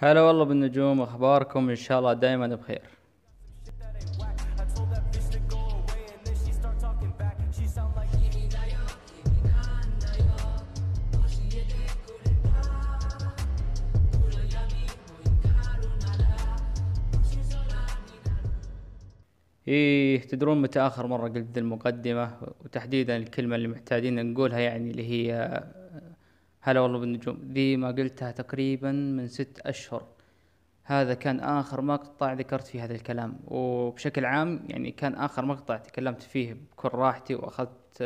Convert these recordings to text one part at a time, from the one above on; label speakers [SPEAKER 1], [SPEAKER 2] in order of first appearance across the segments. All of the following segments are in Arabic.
[SPEAKER 1] هلا والله بالنجوم اخباركم ان شاء الله دايما بخير إيه تدرون متى آخر مرة قلت المقدمة وتحديدا الكلمة اللي محتاجين نقولها يعني اللي هي هلا والله بالنجوم ذي ما قلتها تقريبا من ست أشهر هذا كان آخر مقطع ذكرت فيه هذا الكلام وبشكل عام يعني كان آخر مقطع تكلمت فيه بكل راحتي وأخذت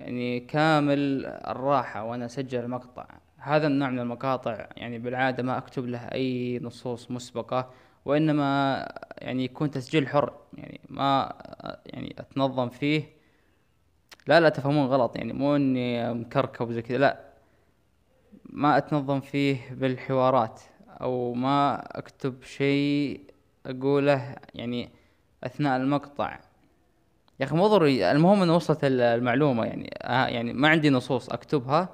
[SPEAKER 1] يعني كامل الراحة وأنا أسجل المقطع هذا النوع من المقاطع يعني بالعادة ما أكتب له أي نصوص مسبقة وإنما يعني يكون تسجيل حر يعني ما يعني أتنظم فيه لا لا تفهمون غلط يعني مو إني مكركب وزي كذا لا ما اتنظم فيه بالحوارات او ما اكتب شيء اقوله يعني اثناء المقطع يا اخي مو ضروري المهم انه وصلت المعلومه يعني آه يعني ما عندي نصوص اكتبها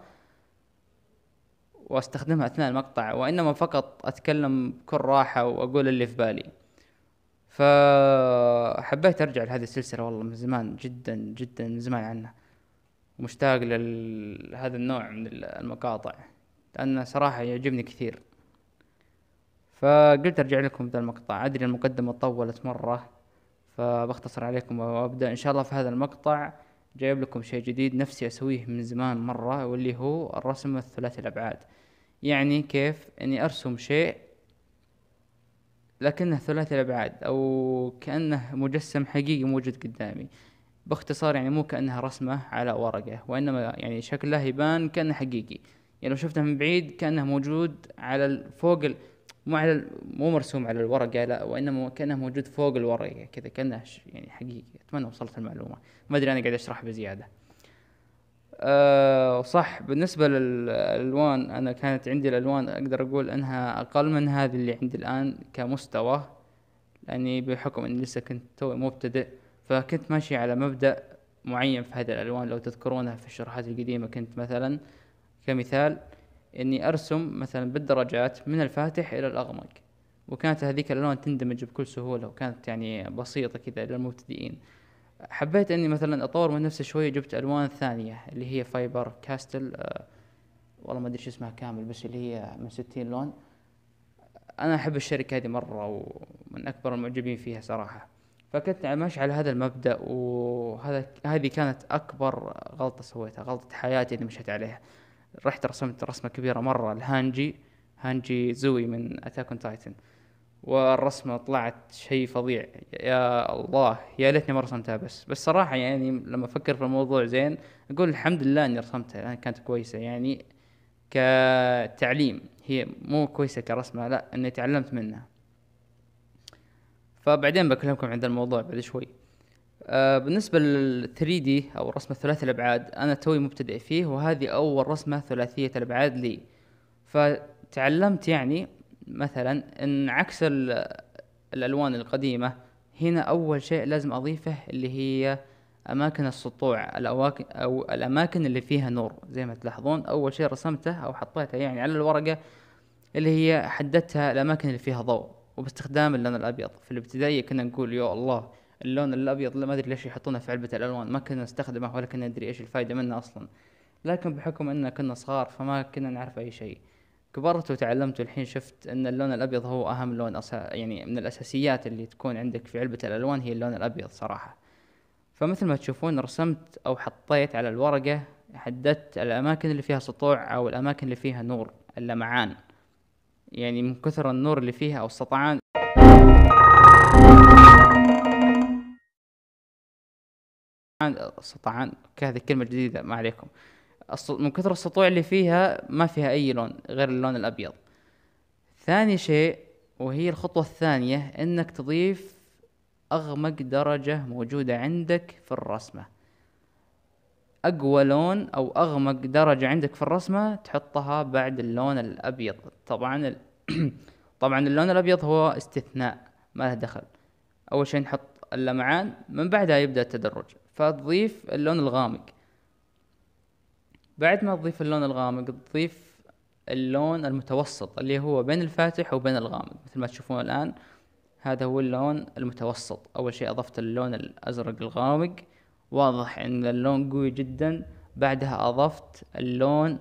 [SPEAKER 1] واستخدمها اثناء المقطع وانما فقط اتكلم بكل راحه واقول اللي في بالي فحبيت ارجع لهذه السلسله والله من زمان جدا جدا من زمان عنها مشتاق لهذا النوع من المقاطع لأنه صراحة يعجبني كثير فقلت أرجع لكم ذا المقطع أدري المقدمة طولت مرة فبختصر عليكم وأبدأ إن شاء الله في هذا المقطع جايب لكم شيء جديد نفسي أسويه من زمان مرة واللي هو الرسم الثلاثي الأبعاد يعني كيف إني أرسم شيء لكنه ثلاثي الأبعاد أو كأنه مجسم حقيقي موجود قدامي باختصار يعني مو كأنها رسمة على ورقة وإنما يعني شكله يبان كأنه حقيقي يعني لو شفته من بعيد كانه موجود على فوق ال... مو على ال... مو مرسوم على الورقه لا وانما كانه موجود فوق الورقه كذا كانه يعني حقيقي اتمنى وصلت المعلومه ما ادري انا قاعد اشرح بزياده أه صح بالنسبة للألوان أنا كانت عندي الألوان أقدر أقول أنها أقل من هذه اللي عندي الآن كمستوى لأني بحكم أني لسه كنت توي مبتدئ فكنت ماشي على مبدأ معين في هذه الألوان لو تذكرونها في الشروحات القديمة كنت مثلا كمثال اني ارسم مثلا بالدرجات من الفاتح الى الاغمق وكانت هذيك الالوان تندمج بكل سهوله وكانت يعني بسيطه كذا للمبتدئين حبيت اني مثلا اطور من نفسي شويه جبت الوان ثانيه اللي هي فايبر كاستل أه والله ما ادري شو اسمها كامل بس اللي هي من ستين لون انا احب الشركه هذه مره ومن اكبر المعجبين فيها صراحه فكنت ماشي على هذا المبدا وهذا هذه كانت اكبر غلطه سويتها غلطه حياتي اللي مشيت عليها رحت رسمت رسمه كبيره مره الهانجي هانجي زوي من اتاك اون تايتن والرسمه طلعت شيء فظيع يا الله يا ليتني ما رسمتها بس بس صراحه يعني لما افكر في الموضوع زين اقول الحمد لله اني رسمتها لان يعني كانت كويسه يعني كتعليم هي مو كويسه كرسمه لا اني تعلمت منها فبعدين بكلمكم عن الموضوع بعد شوي آه، بالنسبة لل 3 دي أو رسم ثلاثي الأبعاد أنا توي مبتدئ فيه وهذه أول رسمة ثلاثية الأبعاد لي فتعلمت يعني مثلا إن عكس الألوان القديمة هنا أول شيء لازم أضيفه اللي هي أماكن السطوع الأواكن أو الأماكن اللي فيها نور زي ما تلاحظون أول شيء رسمته أو حطيته يعني على الورقة اللي هي حددتها الأماكن اللي فيها ضوء وباستخدام اللون الأبيض في الابتدائية كنا نقول يا الله اللون الابيض ما ادري ليش يحطونه في علبه الالوان ما كنا نستخدمه ولا كنا ندري ايش الفائده منه اصلا لكن بحكم اننا كنا صغار فما كنا نعرف اي شيء كبرت وتعلمت والحين شفت ان اللون الابيض هو اهم لون أسا... يعني من الاساسيات اللي تكون عندك في علبه الالوان هي اللون الابيض صراحه فمثل ما تشوفون رسمت او حطيت على الورقه حددت الاماكن اللي فيها سطوع او الاماكن اللي فيها نور اللمعان يعني من كثر النور اللي فيها او السطعان سطعان كهذه كلمة جديدة ما عليكم من كثر السطوع اللي فيها ما فيها أي لون غير اللون الأبيض ثاني شيء وهي الخطوة الثانية إنك تضيف أغمق درجة موجودة عندك في الرسمة أقوى لون أو أغمق درجة عندك في الرسمة تحطها بعد اللون الأبيض طبعا ال... طبعا اللون الأبيض هو استثناء ما له دخل أول شيء نحط اللمعان من بعدها يبدأ التدرج فتضيف اللون الغامق بعد ما تضيف اللون الغامق تضيف اللون المتوسط اللي هو بين الفاتح وبين الغامق مثل ما تشوفون الآن هذا هو اللون المتوسط أول شيء أضفت اللون الأزرق الغامق واضح أن اللون قوي جدا بعدها أضفت اللون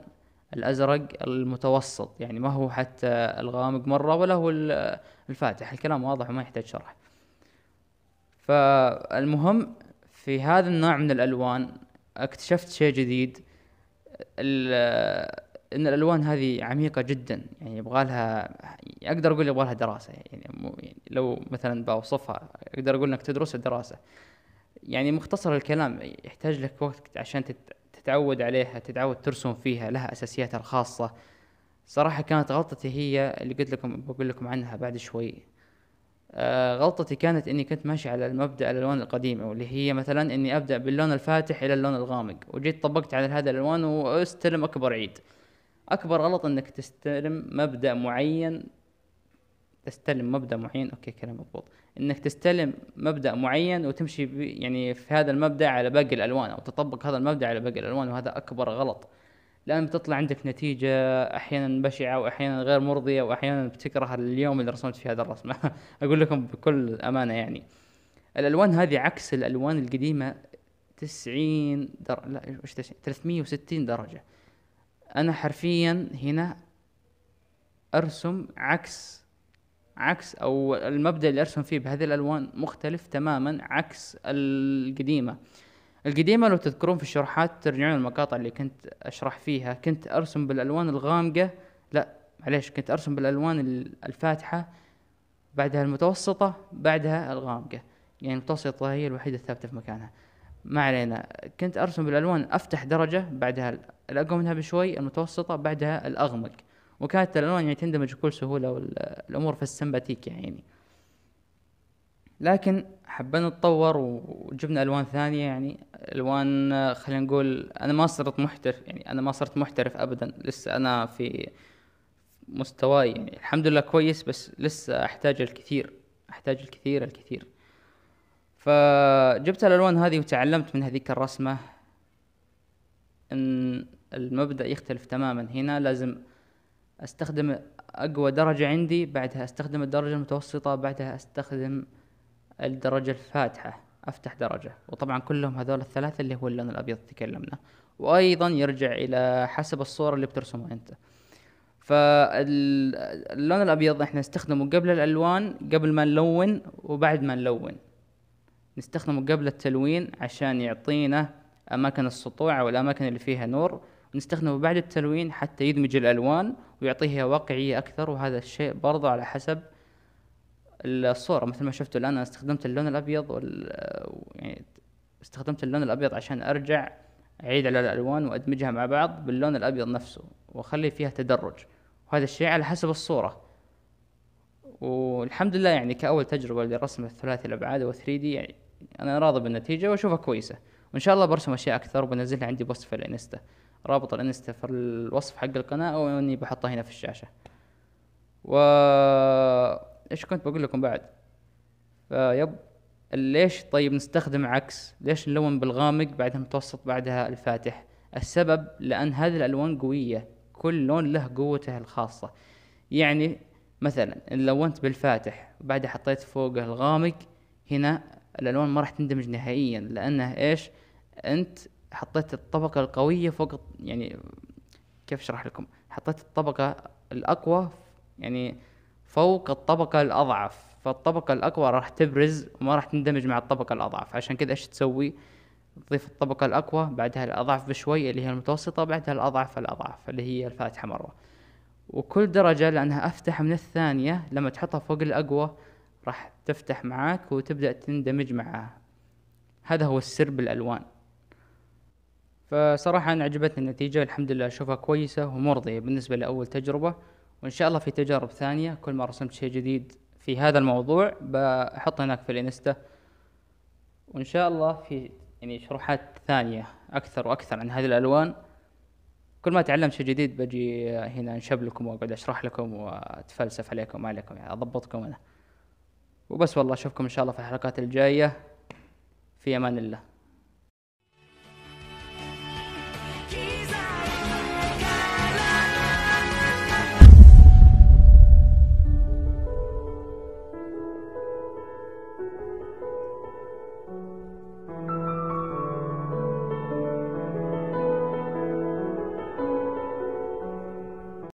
[SPEAKER 1] الأزرق المتوسط يعني ما هو حتى الغامق مرة ولا هو الفاتح الكلام واضح وما يحتاج شرح فالمهم في هذا النوع من الالوان اكتشفت شيء جديد ان الالوان هذه عميقه جدا يعني يبغى لها اقدر اقول يبغى لها دراسه يعني, مو يعني لو مثلا بوصفها اقدر اقول انك تدرسها دراسه يعني مختصر الكلام يحتاج لك وقت عشان تتعود عليها تتعود ترسم فيها لها اساسياتها الخاصه صراحه كانت غلطتي هي اللي قلت لكم بقول لكم عنها بعد شوي آه، غلطتي كانت اني كنت ماشي على المبدا الالوان القديمه واللي هي مثلا اني ابدا باللون الفاتح الى اللون الغامق وجيت طبقت على هذا الالوان واستلم اكبر عيد اكبر غلط انك تستلم مبدا معين تستلم مبدا معين اوكي كلام مضبوط انك تستلم مبدا معين وتمشي يعني في هذا المبدا على باقي الالوان او تطبق هذا المبدا على باقي الالوان وهذا اكبر غلط لان بتطلع عندك نتيجه احيانا بشعه واحيانا غير مرضيه واحيانا بتكره اليوم اللي رسمت فيه هذا الرسم اقول لكم بكل امانه يعني الالوان هذه عكس الالوان القديمه 90 در... لا وش 90 360 درجه انا حرفيا هنا ارسم عكس عكس او المبدا اللي ارسم فيه بهذه الالوان مختلف تماما عكس القديمه القديمة لو تذكرون في الشروحات ترجعون المقاطع اللي كنت أشرح فيها كنت أرسم بالألوان الغامقة لا معليش كنت أرسم بالألوان الفاتحة بعدها المتوسطة بعدها الغامقة يعني المتوسطة هي الوحيدة الثابتة في مكانها ما علينا كنت أرسم بالألوان أفتح درجة بعدها الأقوى منها بشوي المتوسطة بعدها الأغمق وكانت الألوان يعني تندمج بكل سهولة والأمور في السمباتيك يعني لكن حبينا نتطور وجبنا الوان ثانيه يعني الوان آه، خلينا نقول انا ما صرت محترف يعني انا ما صرت محترف ابدا لسه انا في مستواي يعني الحمد لله كويس بس لسه احتاج الكثير احتاج الكثير الكثير فجبت الالوان هذه وتعلمت من هذيك الرسمه ان المبدا يختلف تماما هنا لازم استخدم اقوى درجه عندي بعدها استخدم الدرجه المتوسطه بعدها استخدم الدرجة الفاتحة افتح درجة وطبعا كلهم هذول الثلاثة اللي هو اللون الابيض تكلمنا وايضا يرجع الى حسب الصورة اللي بترسمها انت فاللون الابيض احنا نستخدمه قبل الالوان قبل ما نلون وبعد ما نلون نستخدمه قبل التلوين عشان يعطينا اماكن السطوع او الاماكن اللي فيها نور ونستخدمه بعد التلوين حتى يدمج الالوان ويعطيها واقعية اكثر وهذا الشيء برضه على حسب الصورة مثل ما شفتوا الآن أنا استخدمت اللون الأبيض وال... يعني استخدمت اللون الأبيض عشان أرجع أعيد على الألوان وأدمجها مع بعض باللون الأبيض نفسه وأخلي فيها تدرج وهذا الشيء على حسب الصورة والحمد لله يعني كأول تجربة لرسم الثلاثي الأبعاد و 3 دي يعني أنا راضي بالنتيجة وأشوفها كويسة وإن شاء الله برسم أشياء أكثر وبنزلها عندي بوست في الإنستا رابط الإنستا في الوصف حق القناة أو إني بحطها هنا في الشاشة و ايش كنت بقول لكم بعد فيب ليش طيب نستخدم عكس ليش نلون بالغامق بعدها متوسط بعدها الفاتح السبب لان هذه الالوان قويه كل لون له قوته الخاصه يعني مثلا ان لونت بالفاتح وبعدها حطيت فوقه الغامق هنا الالوان ما راح تندمج نهائيا لانه ايش انت حطيت الطبقه القويه فوق يعني كيف اشرح لكم حطيت الطبقه الاقوى يعني فوق الطبقة الأضعف فالطبقة الأقوى راح تبرز وما راح تندمج مع الطبقة الأضعف عشان كذا إيش تسوي تضيف الطبقة الأقوى بعدها الأضعف بشوي اللي هي المتوسطة بعدها الأضعف الأضعف اللي هي الفاتحة مرة وكل درجة لأنها أفتح من الثانية لما تحطها فوق الأقوى راح تفتح معاك وتبدأ تندمج معاها هذا هو السر بالألوان فصراحة أنا عجبتني النتيجة الحمد لله أشوفها كويسة ومرضية بالنسبة لأول تجربة وان شاء الله في تجارب ثانيه كل ما رسمت شيء جديد في هذا الموضوع بحط هناك في الانستا وان شاء الله في يعني شروحات ثانيه اكثر واكثر عن هذه الالوان كل ما تعلمت شيء جديد بجي هنا انشب لكم واقعد اشرح لكم واتفلسف عليكم عليكم يعني اضبطكم انا وبس والله اشوفكم ان شاء الله في الحلقات الجايه في امان الله